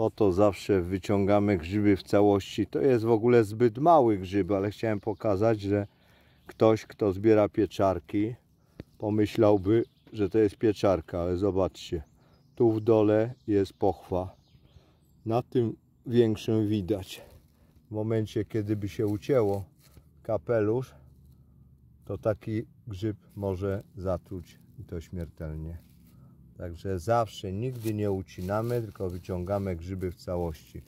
Po to zawsze wyciągamy grzyby w całości. To jest w ogóle zbyt mały grzyb, ale chciałem pokazać, że ktoś, kto zbiera pieczarki, pomyślałby, że to jest pieczarka, ale zobaczcie, tu w dole jest pochwa. Na tym większym widać. W momencie, kiedy by się ucięło kapelusz, to taki grzyb może zatruć i to śmiertelnie. Także zawsze nigdy nie ucinamy, tylko wyciągamy grzyby w całości.